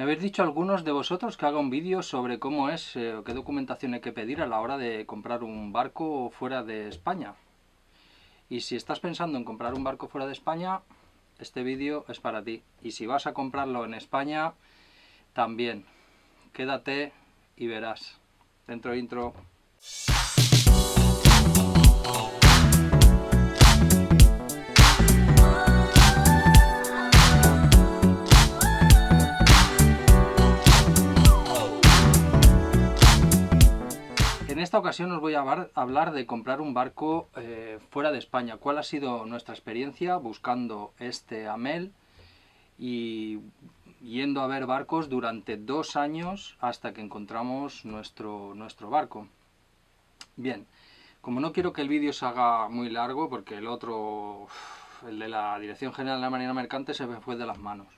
Me habéis dicho algunos de vosotros que haga un vídeo sobre cómo es eh, o qué documentación hay que pedir a la hora de comprar un barco fuera de España. Y si estás pensando en comprar un barco fuera de España, este vídeo es para ti. Y si vas a comprarlo en España, también. Quédate y verás. Dentro intro. En esta ocasión os voy a hablar de comprar un barco eh, fuera de España. ¿Cuál ha sido nuestra experiencia buscando este AMEL y yendo a ver barcos durante dos años hasta que encontramos nuestro, nuestro barco? Bien, como no quiero que el vídeo se haga muy largo porque el otro, el de la Dirección General de la Marina Mercante, se me fue de las manos.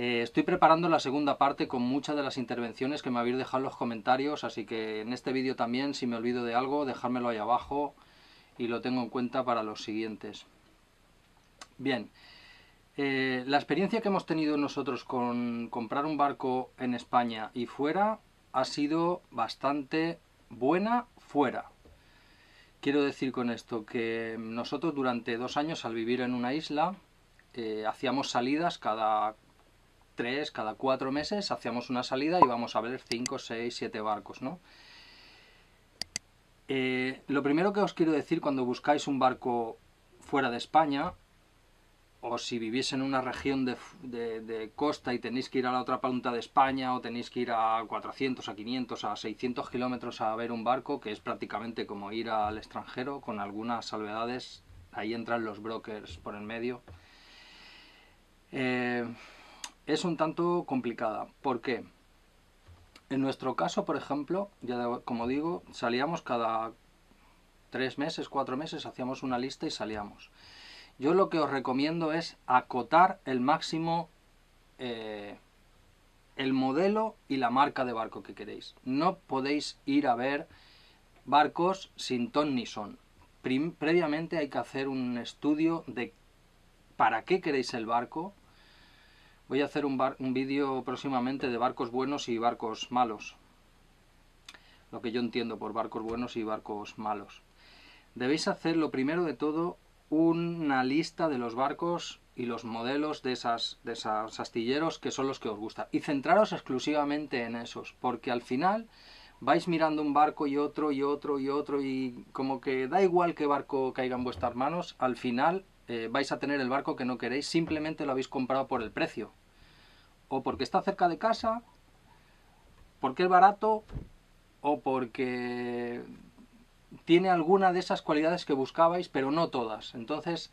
Eh, estoy preparando la segunda parte con muchas de las intervenciones que me habéis dejado en los comentarios, así que en este vídeo también, si me olvido de algo, dejármelo ahí abajo y lo tengo en cuenta para los siguientes. Bien, eh, la experiencia que hemos tenido nosotros con comprar un barco en España y fuera ha sido bastante buena fuera. Quiero decir con esto que nosotros durante dos años al vivir en una isla eh, hacíamos salidas cada tres, cada cuatro meses hacíamos una salida y vamos a ver cinco, seis, siete barcos, ¿no? Eh, lo primero que os quiero decir cuando buscáis un barco fuera de España o si vivís en una región de, costa y tenéis que ir a la otra punta de España o tenéis que ir a 400, a 500, a 600 kilómetros a ver un barco, que es prácticamente como ir al extranjero, con algunas salvedades, ahí entran los brokers por el medio. Eh, es un tanto complicada. porque En nuestro caso, por ejemplo, ya como digo, salíamos cada tres meses, cuatro meses, hacíamos una lista y salíamos. Yo lo que os recomiendo es acotar el máximo eh, el modelo y la marca de barco que queréis. No podéis ir a ver barcos sin ton ni son. Previamente hay que hacer un estudio de para qué queréis el barco, Voy a hacer un, vídeo próximamente de barcos buenos y barcos malos. Lo que yo entiendo por barcos buenos y barcos malos. Debéis hacer lo primero de todo una lista de los barcos y los modelos de, esas, de esos astilleros que son los que os gusta Y centraros exclusivamente en esos, porque al final vais mirando un barco y otro y otro y otro y como que da igual qué barco caiga en vuestras manos, al final eh, vais a tener el barco que no queréis, simplemente lo habéis comprado por el precio. O porque está cerca de casa, porque es barato, o porque tiene alguna de esas cualidades que buscabais, pero no todas. Entonces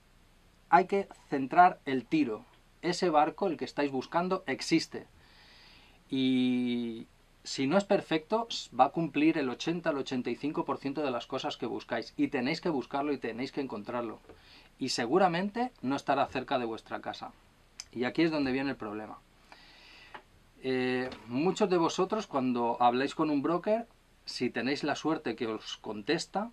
hay que centrar el tiro. Ese barco, el que estáis buscando, existe. Y si no es perfecto, va a cumplir el 80 al 85% de las cosas que buscáis. Y tenéis que buscarlo y tenéis que encontrarlo y seguramente no estará cerca de vuestra casa. Y aquí es donde viene el problema. Eh, muchos de vosotros cuando habláis con un broker, si tenéis la suerte que os contesta,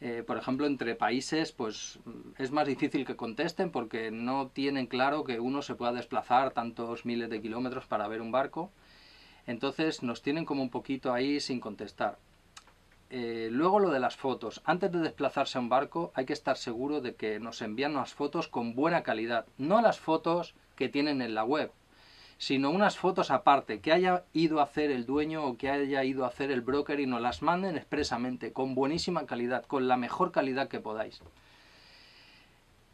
eh, por ejemplo, entre países, pues es más difícil que contesten porque no tienen claro que uno se pueda desplazar tantos miles de kilómetros para ver un barco. Entonces nos tienen como un poquito ahí sin contestar. Eh, luego lo de las fotos. Antes de desplazarse a un barco hay que estar seguro de que nos envían unas fotos con buena calidad. No las fotos que tienen en la web, sino unas fotos aparte, que haya ido a hacer el dueño o que haya ido a hacer el broker y nos las manden expresamente, con buenísima calidad, con la mejor calidad que podáis.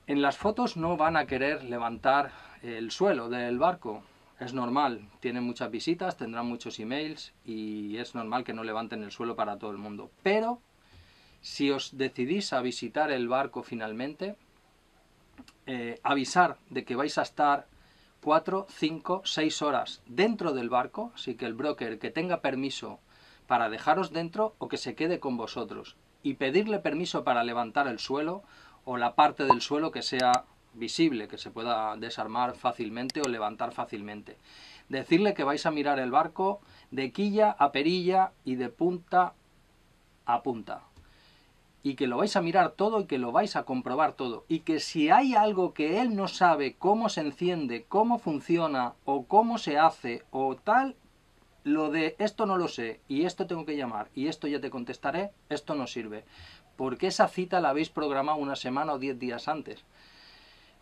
En las fotos no van a querer levantar el suelo del barco, es normal, tienen muchas visitas, tendrán muchos emails y es normal que no levanten el suelo para todo el mundo. Pero si os decidís a visitar el barco finalmente, eh, avisar de que vais a estar 4, 5, 6 horas dentro del barco, así que el broker que tenga permiso para dejaros dentro o que se quede con vosotros y pedirle permiso para levantar el suelo o la parte del suelo que sea visible, que se pueda desarmar fácilmente o levantar fácilmente. Decirle que vais a mirar el barco de quilla a perilla y de punta a punta. Y que lo vais a mirar todo y que lo vais a comprobar todo. Y que si hay algo que él no sabe cómo se enciende, cómo funciona o cómo se hace o tal, lo de esto no lo sé y esto tengo que llamar y esto ya te contestaré, esto no sirve. Porque esa cita la habéis programado una semana o diez días antes.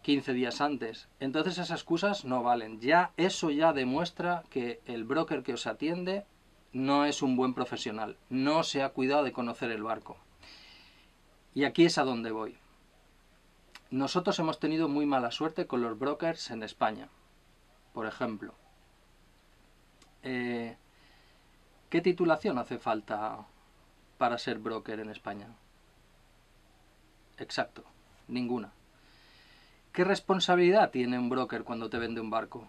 15 días antes. Entonces esas excusas no valen. Ya eso ya demuestra que el broker que os atiende no es un buen profesional, no se ha cuidado de conocer el barco. Y aquí es a donde voy. Nosotros hemos tenido muy mala suerte con los brokers en España, por ejemplo. Eh, ¿Qué titulación hace falta para ser broker en España? Exacto, ninguna. ¿Qué responsabilidad tiene un broker cuando te vende un barco?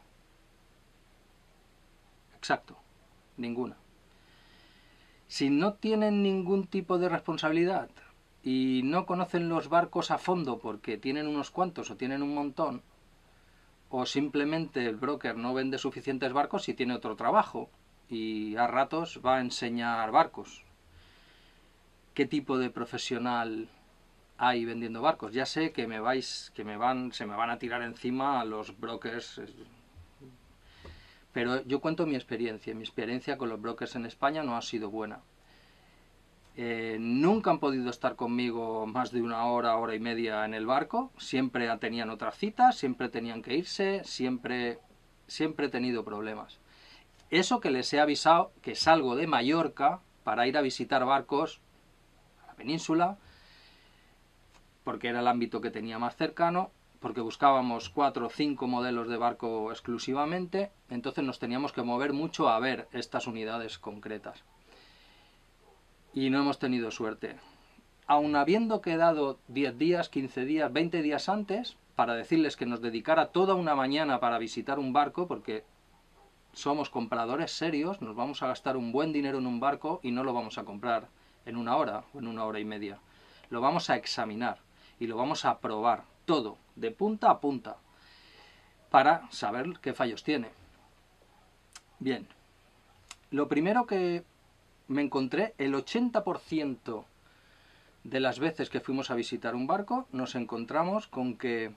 Exacto, ninguna. Si no tienen ningún tipo de responsabilidad y no conocen los barcos a fondo porque tienen unos cuantos o tienen un montón, o simplemente el broker no vende suficientes barcos y tiene otro trabajo y a ratos va a enseñar barcos. ¿Qué tipo de profesional Ahí vendiendo barcos. Ya sé que me vais, que me van, se me van a tirar encima a los brokers. Eh. Pero yo cuento mi experiencia. Mi experiencia con los brokers en España no ha sido buena. Eh, nunca han podido estar conmigo más de una hora, hora y media en el barco. Siempre tenían otra cita, siempre tenían que irse, siempre, siempre he tenido problemas. Eso que les he avisado que salgo de Mallorca para ir a visitar barcos a la península, porque era el ámbito que tenía más cercano, porque buscábamos cuatro o cinco modelos de barco exclusivamente, entonces nos teníamos que mover mucho a ver estas unidades concretas. Y no hemos tenido suerte. Aun habiendo quedado 10 días, 15 días, 20 días antes, para decirles que nos dedicara toda una mañana para visitar un barco, porque somos compradores serios, nos vamos a gastar un buen dinero en un barco y no lo vamos a comprar en una hora o en una hora y media. Lo vamos a examinar y lo vamos a probar todo, de punta a punta, para saber qué fallos tiene. Bien, lo primero que me encontré, el 80% de las veces que fuimos a visitar un barco, nos encontramos con que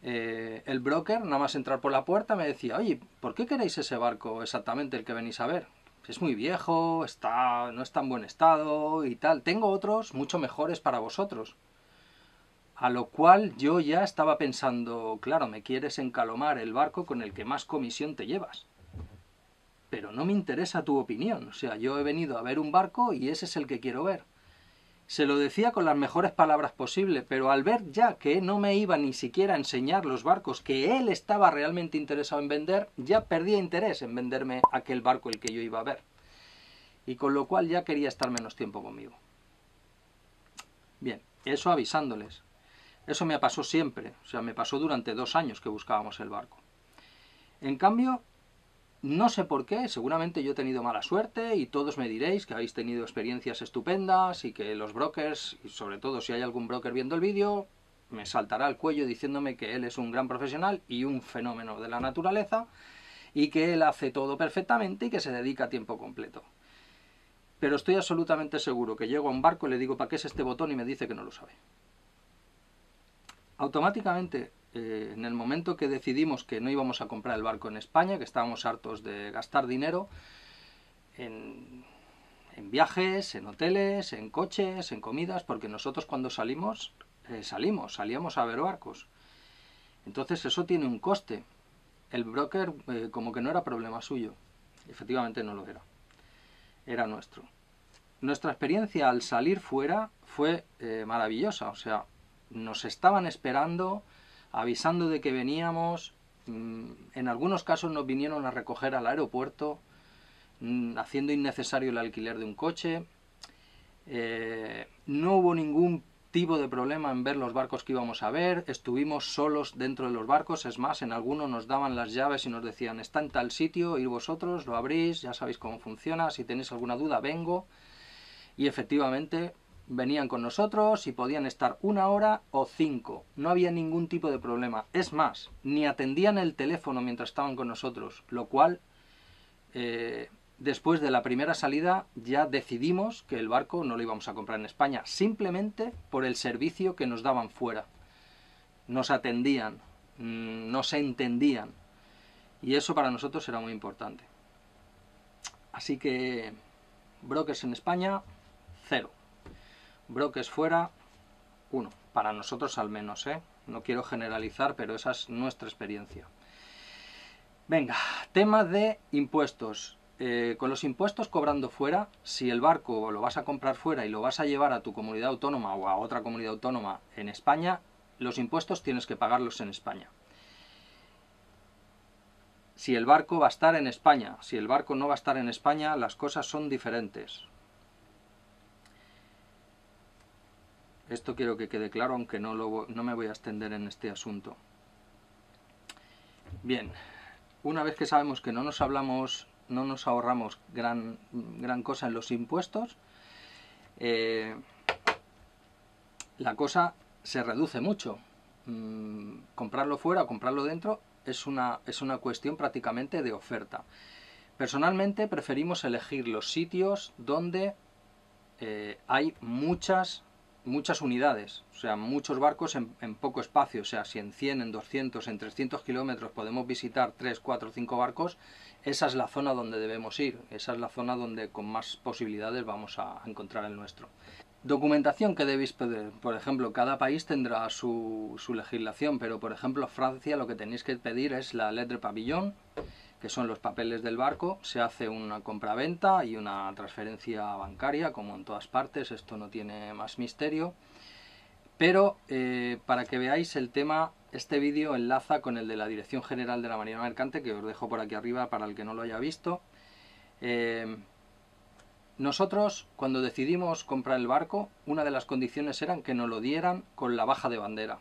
eh, el broker, nada más entrar por la puerta, me decía, oye, ¿por qué queréis ese barco exactamente el que venís a ver? Es muy viejo, está, no está en buen estado y tal. Tengo otros mucho mejores para vosotros. A lo cual yo ya estaba pensando, claro, me quieres encalomar el barco con el que más comisión te llevas. Pero no me interesa tu opinión. O sea, yo he venido a ver un barco y ese es el que quiero ver. Se lo decía con las mejores palabras posibles pero al ver ya que no me iba ni siquiera a enseñar los barcos que él estaba realmente interesado en vender, ya perdía interés en venderme aquel barco el que yo iba a ver. Y con lo cual ya quería estar menos tiempo conmigo. Bien, eso avisándoles. Eso me pasó siempre, o sea, me pasó durante dos años que buscábamos el barco. En cambio, no sé por qué, seguramente yo he tenido mala suerte y todos me diréis que habéis tenido experiencias estupendas y que los brokers, y sobre todo si hay algún broker viendo el vídeo, me saltará al cuello diciéndome que él es un gran profesional y un fenómeno de la naturaleza y que él hace todo perfectamente y que se dedica a tiempo completo. Pero estoy absolutamente seguro que llego a un barco y le digo para qué es este botón y me dice que no lo sabe automáticamente eh, en el momento que decidimos que no íbamos a comprar el barco en España, que estábamos hartos de gastar dinero en, viajes, en hoteles, en coches, en comidas, porque nosotros cuando salimos, eh, salimos, salíamos a ver barcos. Entonces eso tiene un coste. El broker eh, como que no era problema suyo. Efectivamente no lo era. Era nuestro. Nuestra experiencia al salir fuera fue maravillosa. O sea, nos estaban esperando, avisando de que veníamos, mm, en algunos casos nos vinieron a recoger al aeropuerto, mm, haciendo innecesario el alquiler de un coche. Eh, no hubo ningún tipo de problema en ver los barcos que íbamos a ver, estuvimos solos dentro de los barcos, es más, en algunos nos daban las llaves y nos decían, está en tal sitio, ir vosotros, lo abrís, ya sabéis cómo funciona, si tenéis alguna duda, vengo. Y efectivamente, venían con nosotros y podían estar una hora o cinco. No había ningún tipo de problema. Es más, ni atendían el teléfono mientras estaban con nosotros, lo cual, eh, después de la primera salida, ya decidimos que el barco no lo íbamos a comprar en España, simplemente por el servicio que nos daban fuera. Nos atendían, mm, no se entendían. Y eso para nosotros era muy importante. Así que, brokers en España, cero. Broques fuera, uno, para nosotros al menos, ¿eh? No quiero generalizar, pero esa es nuestra experiencia. Venga, tema de impuestos. Eh, con los impuestos cobrando fuera, si el barco lo vas a comprar fuera y lo vas a llevar a tu comunidad autónoma o a otra comunidad autónoma en España, los impuestos tienes que pagarlos en España. Si el barco va a estar en España, si el barco no va a estar en España, las cosas son diferentes. Esto quiero que quede claro, aunque no, no me voy a extender en este asunto. Bien, una vez que sabemos que no nos hablamos, no nos ahorramos gran, gran cosa en los impuestos, eh, la cosa se reduce mucho. Mm, comprarlo fuera o comprarlo dentro es una, es una cuestión prácticamente de oferta. Personalmente preferimos elegir los sitios donde eh, hay muchas muchas unidades, o sea, muchos barcos en, poco espacio, o sea, si en 100, en 200, en 300 kilómetros podemos visitar 3, 4, 5 barcos, esa es la zona donde debemos ir, esa es la zona donde con más posibilidades vamos a encontrar el nuestro. Documentación que debéis pedir, por ejemplo, cada país tendrá su, legislación, pero por ejemplo Francia lo que tenéis que pedir es la letra pabellón, que son los papeles del barco, se hace una compra-venta y una transferencia bancaria, como en todas partes, esto no tiene más misterio. Pero eh, para que veáis el tema, este vídeo enlaza con el de la Dirección General de la Marina Mercante, que os dejo por aquí arriba para el que no lo haya visto. Eh, nosotros, cuando decidimos comprar el barco, una de las condiciones eran que nos lo dieran con la baja de bandera,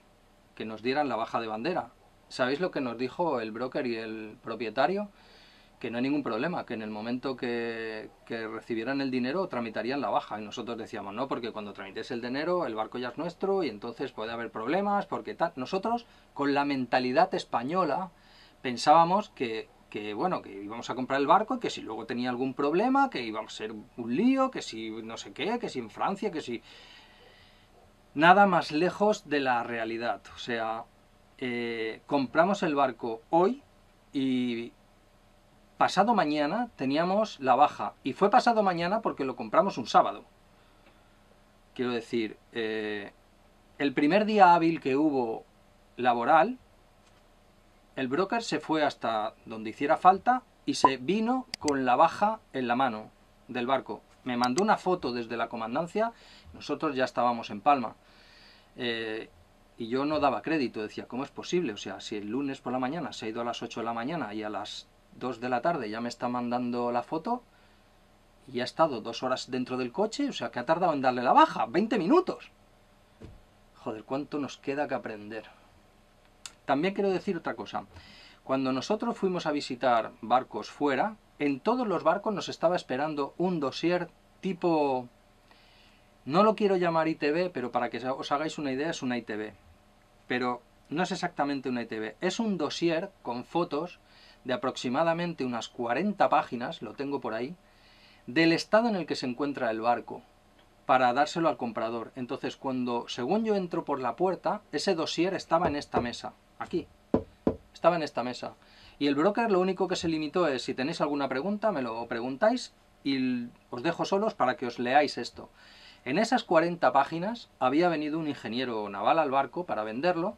que nos dieran la baja de bandera. ¿Sabéis lo que nos dijo el broker y el propietario? Que no hay ningún problema, que en el momento que, recibieran el dinero tramitarían la baja. Y nosotros decíamos, no, porque cuando tramites el dinero el barco ya es nuestro y entonces puede haber problemas, porque Nosotros, con la mentalidad española, pensábamos que, bueno, que íbamos a comprar el barco y que si luego tenía algún problema, que íbamos a ser un lío, que si no sé qué, que si en Francia, que si... Nada más lejos de la realidad. O sea, eh, compramos el barco hoy y pasado mañana teníamos la baja. Y fue pasado mañana porque lo compramos un sábado. Quiero decir, eh, el primer día hábil que hubo laboral, el broker se fue hasta donde hiciera falta y se vino con la baja en la mano del barco. Me mandó una foto desde la comandancia, nosotros ya estábamos en Palma. Eh, y yo no daba crédito, decía, ¿cómo es posible? O sea, si el lunes por la mañana se ha ido a las 8 de la mañana y a las 2 de la tarde ya me está mandando la foto, y ha estado dos horas dentro del coche, o sea, que ha tardado en darle la baja, 20 minutos. Joder, ¿cuánto nos queda que aprender? También quiero decir otra cosa. Cuando nosotros fuimos a visitar barcos fuera, en todos los barcos nos estaba esperando un dossier tipo... No lo quiero llamar ITV, pero para que os hagáis una idea, es una ITV pero no es exactamente un etv Es un dossier con fotos de aproximadamente unas 40 páginas, lo tengo por ahí, del estado en el que se encuentra el barco para dárselo al comprador. Entonces, cuando, según yo entro por la puerta, ese dossier estaba en esta mesa, aquí, estaba en esta mesa. Y el broker lo único que se limitó es, si tenéis alguna pregunta, me lo preguntáis y os dejo solos para que os leáis esto. En esas 40 páginas había venido un ingeniero naval al barco para venderlo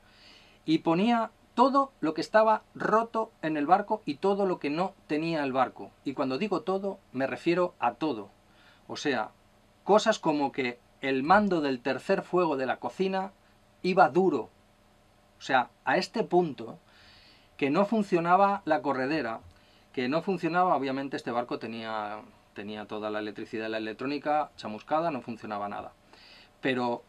y ponía todo lo que estaba roto en el barco y todo lo que no tenía el barco. Y cuando digo todo, me refiero a todo. O sea, cosas como que el mando del tercer fuego de la cocina iba duro. O sea, a este punto, que no funcionaba la corredera, que no funcionaba, obviamente este barco tenía tenía toda la electricidad la electrónica chamuscada, no funcionaba nada. Pero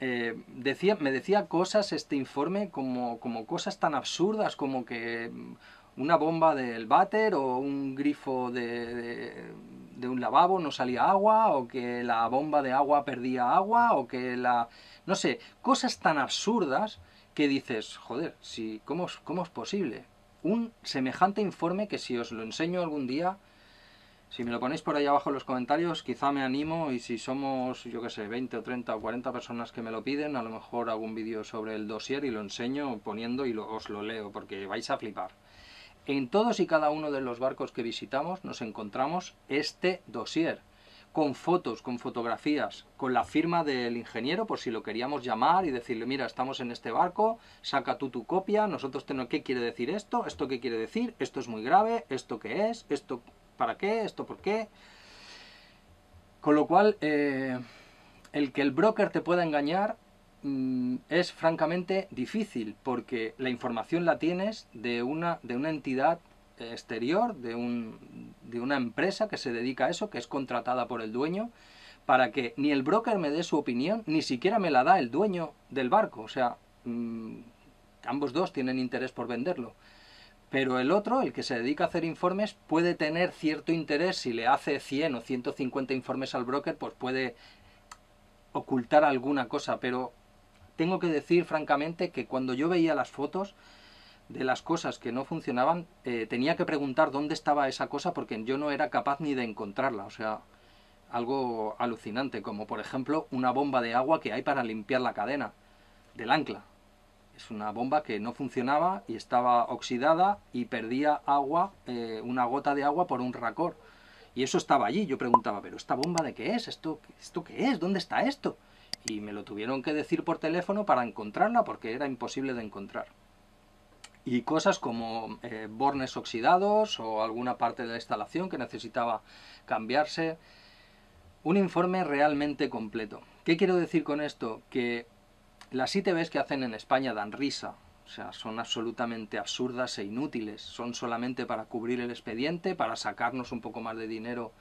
eh, decía, me decía cosas este informe como, como cosas tan absurdas como que mm, una bomba del váter o un grifo de, de, un lavabo no salía agua o que la bomba de agua perdía agua o que la... no sé, cosas tan absurdas que dices, joder, si, ¿cómo, cómo es posible? Un semejante informe que si os lo enseño algún día si me lo ponéis por ahí abajo en los comentarios, quizá me animo y si somos, yo qué sé, 20 o 30 o 40 personas que me lo piden, a lo mejor hago un vídeo sobre el dossier y lo enseño poniendo y os lo leo, porque vais a flipar. En todos y cada uno de los barcos que visitamos nos encontramos este dossier, con fotos, con fotografías, con la firma del ingeniero, por si lo queríamos llamar y decirle, mira, estamos en este barco, saca tú tu copia, nosotros tenemos, ¿qué quiere decir esto? ¿Esto qué quiere decir? ¿Esto es muy grave? ¿Esto qué es? ¿Esto ¿para qué? ¿Esto por qué? Con lo cual, eh, el que el broker te pueda engañar mm, es francamente difícil, porque la información la tienes de una, de una entidad exterior, de, un, de una empresa que se dedica a eso, que es contratada por el dueño, para que ni el broker me dé su opinión, ni siquiera me la da el dueño del barco. O sea, mm, ambos dos tienen interés por venderlo. Pero el otro, el que se dedica a hacer informes, puede tener cierto interés, si le hace 100 o 150 informes al broker, pues puede ocultar alguna cosa, pero tengo que decir francamente que cuando yo veía las fotos de las cosas que no funcionaban, eh, tenía que preguntar dónde estaba esa cosa porque yo no era capaz ni de encontrarla, o sea, algo alucinante, como por ejemplo una bomba de agua que hay para limpiar la cadena del ancla. Es una bomba que no funcionaba y estaba oxidada y perdía agua, eh, una gota de agua por un racor. Y eso estaba allí. Yo preguntaba, ¿pero esta bomba de qué es? ¿Esto, qué es? ¿Dónde está esto? Y me lo tuvieron que decir por teléfono para encontrarla porque era imposible de encontrar. Y cosas como eh, bornes oxidados o alguna parte de la instalación que necesitaba cambiarse. Un informe realmente completo. ¿Qué quiero decir con esto? Que las ITVs que hacen en España dan risa, o sea, son absolutamente absurdas e inútiles, son solamente para cubrir el expediente, para sacarnos un poco más de dinero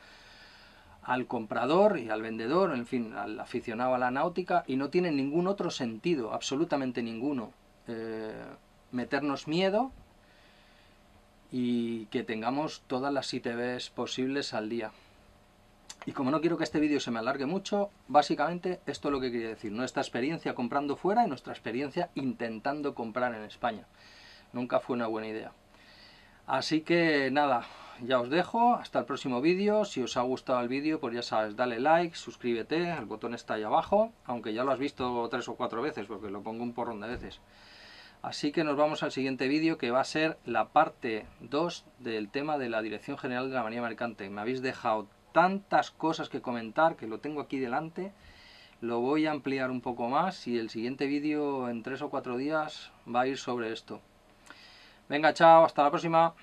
al comprador y al vendedor, en fin, al aficionado a la náutica, y no tienen ningún otro sentido, absolutamente ninguno. Eh, meternos miedo y que tengamos todas las ITVs posibles al día. Y como no quiero que este vídeo se me alargue mucho, básicamente esto es lo que quería decir. Nuestra experiencia comprando fuera y nuestra experiencia intentando comprar en España. Nunca fue una buena idea. Así que nada, ya os dejo. Hasta el próximo vídeo. Si os ha gustado el vídeo, pues ya sabes, dale like, suscríbete. El botón está ahí abajo, aunque ya lo has visto tres o cuatro veces, porque lo pongo un porrón de veces. Así que nos vamos al siguiente vídeo que va a ser la parte 2 del tema de la Dirección General de la Manía Mercante. Me habéis dejado tantas cosas que comentar, que lo tengo aquí delante, lo voy a ampliar un poco más y el siguiente vídeo en tres o cuatro días va a ir sobre esto. Venga, chao, hasta la próxima.